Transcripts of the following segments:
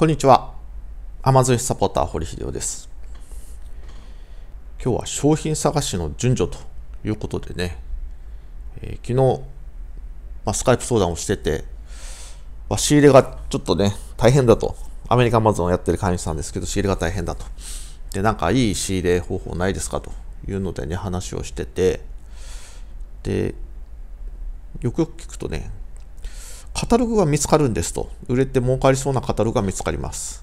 こんにちは。アマゾンサポーター、堀秀夫です。今日は商品探しの順序ということでね、えー、昨日、まあ、スカイプ相談をしてて、まあ、仕入れがちょっとね、大変だと。アメリカアマゾンをやってる会員さんですけど、仕入れが大変だと。で、なんかいい仕入れ方法ないですかというのでね、話をしてて、で、よくよく聞くとね、カタログが見つかるんですと。売れて儲かりそうなカタログが見つかります。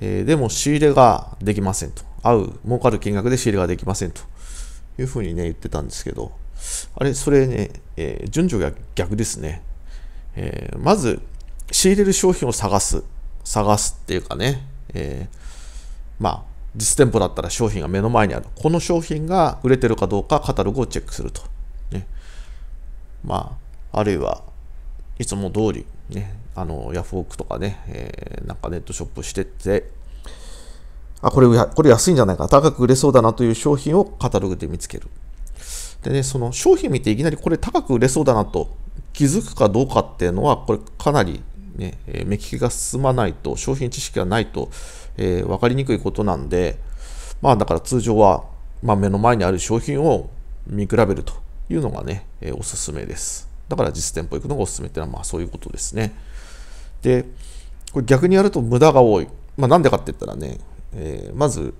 えー、でも仕入れができませんと。合う、儲かる金額で仕入れができませんというふうにね、言ってたんですけど、あれ、それね、えー、順序が逆ですね。えー、まず、仕入れる商品を探す。探すっていうかね、えまあ、実店舗だったら商品が目の前にある。この商品が売れてるかどうかカタログをチェックすると。ね、まあ、あるいは、いつも通り、ね、あの、ヤフオクとかね、えー、なんかネットショップしてって、あ、これや、これ安いんじゃないか、高く売れそうだなという商品をカタログで見つける。でね、その商品見ていきなりこれ高く売れそうだなと気づくかどうかっていうのは、これかなりね、目利きが進まないと、商品知識がないと、えー、分かりにくいことなんで、まあだから通常は、まあ、目の前にある商品を見比べるというのがね、えー、おすすめです。だから実店舗行くのがおすすめっていうのはまあそういうことですね。で、これ逆にやると無駄が多い。まあなんでかって言ったらね、えー、まず、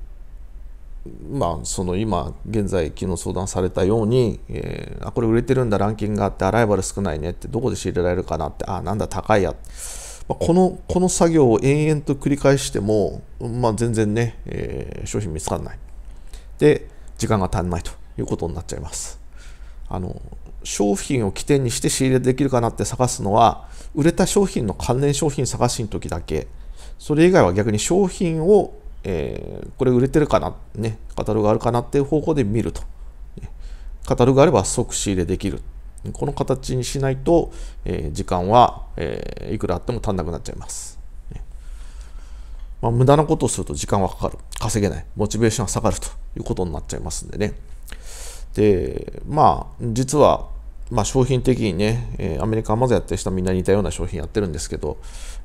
まあその今現在昨日相談されたように、えー、あこれ売れてるんだランキングがあってアライバル少ないねってどこで仕入れられるかなってあなんだ高いや、まあ、このこの作業を延々と繰り返しても、まあ、全然ね、えー、商品見つからないで時間が足んないということになっちゃいます。あの商品を起点にして仕入れできるかなって探すのは売れた商品の関連商品探しの時だけそれ以外は逆に商品を、えー、これ売れてるかな、ね、カタログあるかなっていう方向で見るとカタログがあれば即仕入れできるこの形にしないと、えー、時間は、えー、いくらあっても足んなくなっちゃいます、まあ、無駄なことをすると時間はかかる稼げないモチベーションは下がるということになっちゃいますんでねでまあ実はまあ、商品的にね、えー、アメリカはまずやってる人はみんな似たような商品やってるんですけど、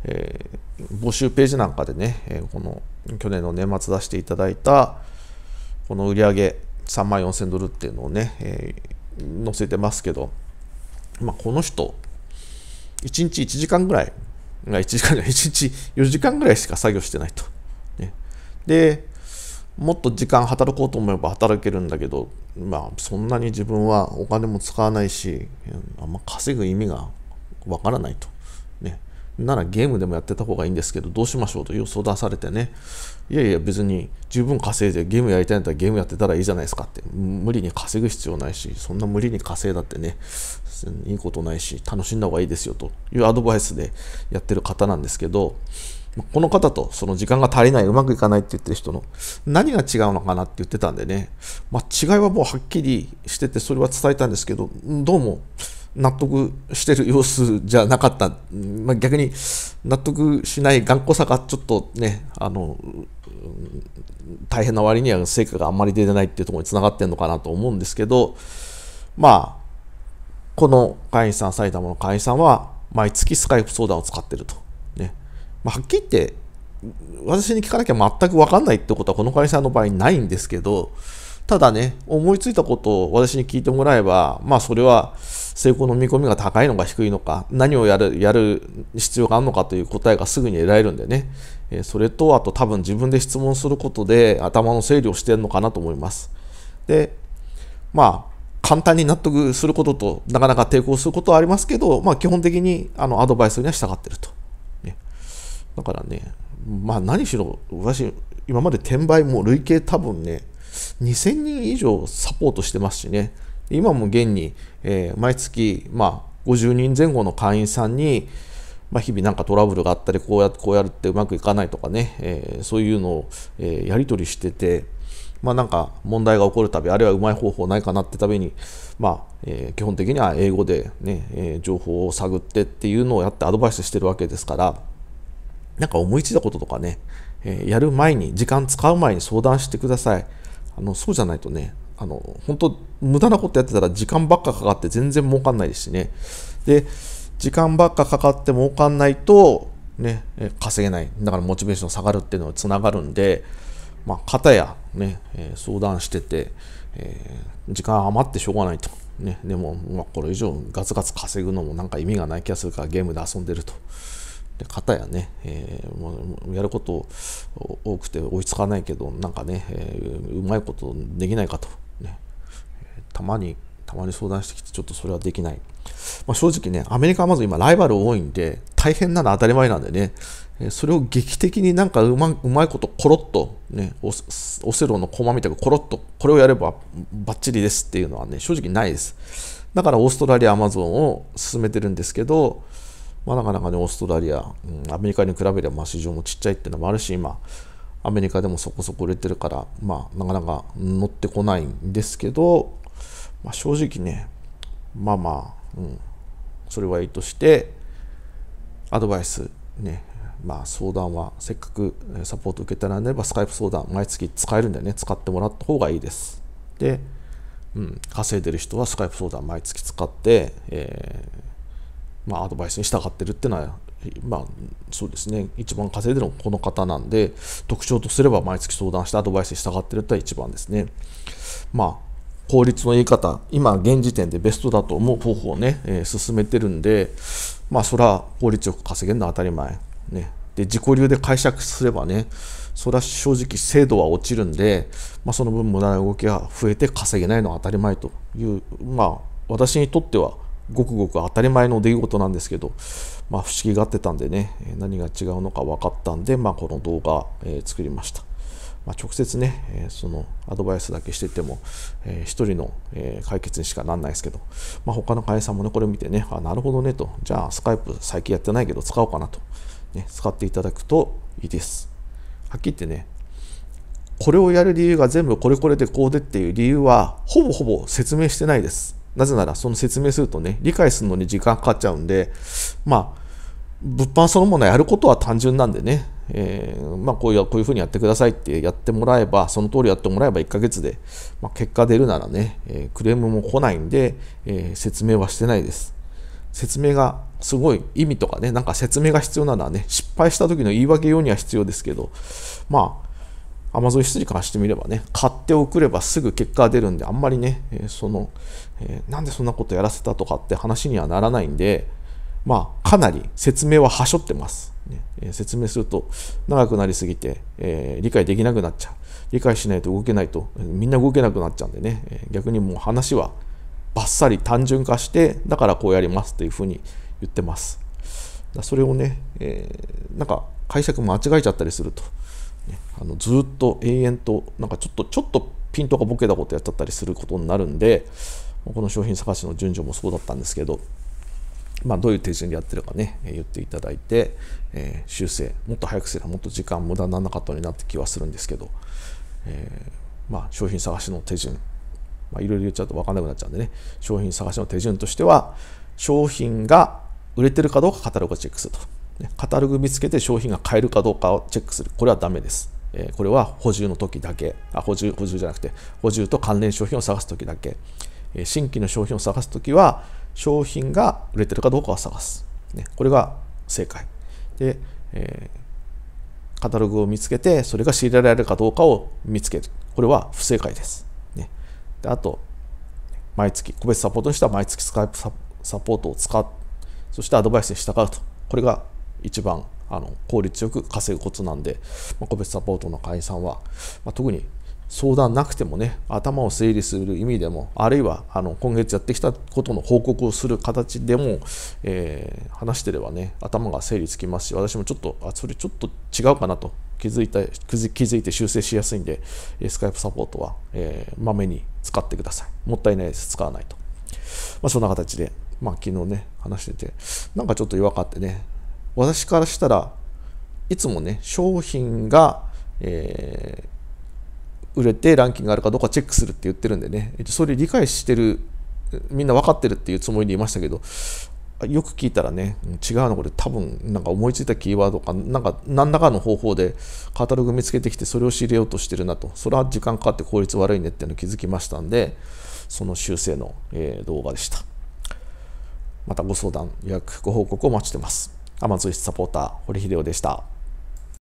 えー、募集ページなんかでね、えー、この去年の年末出していただいたこの売り上げ3万4000ドルっていうのをね、え載せてますけど、まあ、この人1日1時間ぐらい1時間じゃ1日4時間ぐらいしか作業してないと。ね、でもっと時間働こうと思えば働けるんだけど、まあ、そんなに自分はお金も使わないしあんま稼ぐ意味がわからないと、ね、ならゲームでもやってた方がいいんですけどどうしましょうと予想出されてねいやいや別に十分稼いでゲームやりたいんだったらゲームやってたらいいじゃないですかって無理に稼ぐ必要ないしそんな無理に稼いだってねいいことないし楽しんだ方がいいですよというアドバイスでやってる方なんですけどこの方とその時間が足りない、うまくいかないって言ってる人の何が違うのかなって言ってたんでね、まあ、違いはもうはっきりしてて、それは伝えたんですけど、どうも納得してる様子じゃなかった、まあ、逆に納得しない頑固さがちょっとね、あの、大変な割には成果があんまり出てないっていうところにつながってるのかなと思うんですけど、まあ、この会員さん、埼玉の会員さんは、毎月スカイプ相談を使ってると。まあ、はっきり言って私に聞かなきゃ全く分かんないってことはこの会社の場合ないんですけどただね思いついたことを私に聞いてもらえばまあそれは成功の見込みが高いのか低いのか何をやるやる必要があるのかという答えがすぐに得られるんでねそれとあと多分自分で質問することで頭の整理をしてるのかなと思いますでまあ簡単に納得することとなかなか抵抗することはありますけど、まあ、基本的にあのアドバイスには従ってると。だからね、まあ何しろ、私、今まで転売も累計多分ね、2000人以上サポートしてますしね、今も現に、えー、毎月、まあ、50人前後の会員さんに、まあ、日々なんかトラブルがあったり、こうやって、こうやってうまくいかないとかね、えー、そういうのを、えー、やり取りしてて、まあ、なんか問題が起こるたび、あるいはうまい方法ないかなってたびに、まあえー、基本的には英語でね、ねえー、情報を探ってっていうのをやってアドバイスしてるわけですから、なんか思いついたこととかね、えー、やる前に、時間使う前に相談してください。あのそうじゃないとね、あの本当、無駄なことやってたら時間ばっかかかって全然儲かんないですしね。で、時間ばっかかかって儲かんないと、ね、稼げない。だからモチベーション下がるっていうのはつながるんで、まあ、方やね、え相談してて、えー、時間余ってしょうがないと。ね、でも、まあ、これ以上ガツガツ稼ぐのもなんか意味がない気がするからゲームで遊んでると。方やね、えー、もうやること多くて追いつかないけど、なんかね、えー、うまいことできないかと、ね、たまに、たまに相談してきて、ちょっとそれはできない。まあ、正直ね、アメリカはまず今ライバル多いんで、大変なのは当たり前なんでね、えそれを劇的になんかうまうまいことコロッと、ね、オセロの駒みたいにコロッとこれをやればバッチリですっていうのはね、正直ないです。だからオーストラリア、アマゾンを進めてるんですけど、まあ、なかなかね、オーストラリア、うん、アメリカに比べれば、ま市場もちっちゃいっていうのもあるし、今、アメリカでもそこそこ売れてるから、まあ、なかなか乗ってこないんですけど、まあ、正直ね、まあまあ、うん、それはいいとして、アドバイス、ね、まあ、相談は、せっかくサポート受けたらねば、スカイプ相談、毎月使えるんでね、使ってもらった方がいいです。で、うん、稼いでる人はスカイプ相談毎月使って、えーまあ、アドバイスに従ってるっていうのは、まあ、そうですね一番稼いでるのこの方なんで特徴とすれば毎月相談してアドバイスに従ってるってのは一番ですね。まあ効率の言い方今現時点でベストだと思う方法をね、えー、進めてるんでまあそれは効率よく稼げるのは当たり前ねで自己流で解釈すればねそれは正直精度は落ちるんで、まあ、その分無駄な動きが増えて稼げないのは当たり前というまあ私にとってはごくごく当たり前の出来事なんですけど、まあ、不思議がってたんでね、何が違うのか分かったんで、まあ、この動画、えー、作りました。まあ、直接ね、えー、そのアドバイスだけしてても、えー、一人の、えー、解決にしかなんないですけど、まあ、他の会社さんもね、これ見てね、あ、なるほどねと、じゃあスカイプ最近やってないけど使おうかなと、ね、使っていただくといいです。はっきり言ってね、これをやる理由が全部これこれでこうでっていう理由は、ほぼほぼ説明してないです。なぜならその説明するとね、理解するのに時間かかっちゃうんで、まあ、物販そのものやることは単純なんでね、えー、まあ、こういうこういうふうにやってくださいってやってもらえば、その通りやってもらえば1ヶ月で、まあ、結果出るならね、えー、クレームも来ないんで、えー、説明はしてないです。説明がすごい意味とかね、なんか説明が必要なのはね、失敗した時の言い訳用には必要ですけど、まあ、Amazon 羊からしてみればね、買って送ればすぐ結果が出るんで、あんまりね、えー、その、えー、なんでそんなことやらせたとかって話にはならないんで、まあ、かなり説明ははしょってます。ねえー、説明すると長くなりすぎて、えー、理解できなくなっちゃう。理解しないと動けないと、みんな動けなくなっちゃうんでね、えー、逆にもう話はバッサリ単純化して、だからこうやりますというふうに言ってます。それをね、えー、なんか解釈間違えちゃったりすると、ね、あのずっと永遠となんかちょっとちょっとピントがボケたことやっちゃったりすることになるんでこの商品探しの順序もそうだったんですけど、まあ、どういう手順でやってるかね言っていただいて、えー、修正もっと早くすればもっと時間無駄にならなかったのになって気はするんですけど、えー、まあ、商品探しの手順いろいろ言っちゃうと分かんなくなっちゃうんでね商品探しの手順としては商品が売れてるかどうかカタログをチェックすると。カタログ見つけて商品が買えるかどうかをチェックする。これはダメです。これは補充の時だけ。あ補充、補充じゃなくて、補充と関連商品を探す時だけ。新規の商品を探す時は、商品が売れてるかどうかを探す。これが正解。で、えカタログを見つけて、それが仕入れられるかどうかを見つける。これは不正解です。ね、であと、毎月、個別サポートにしては毎月スカイプサポートを使う。そしてアドバイスに従うと。これが一番あの効率よく稼ぐコツなんで、まあ、個別サポートの解散は、まあ、特に相談なくてもね頭を整理する意味でもあるいはあの今月やってきたことの報告をする形でも、えー、話してればね頭が整理つきますし私もちょっとあそれちょっと違うかなと気づいた気づいて修正しやすいんでスカイプサポートはまめ、えー、に使ってくださいもったいないです使わないと、まあ、そんな形で、まあ、昨日ね話しててなんかちょっと違和感あってね私からしたらいつもね商品が、えー、売れてランキングがあるかどうかチェックするって言ってるんでねそれ理解してるみんな分かってるっていうつもりでいましたけどよく聞いたらね違うのこれ多分なんか思いついたキーワードかなんか何らかの方法でカタログ見つけてきてそれを仕入れようとしてるなとそれは時間かかって効率悪いねっていうの気づきましたんでその修正の、え動画でしたまたご相談予約ご報告を待ちしてますアマゾンサポーター、堀秀夫でした。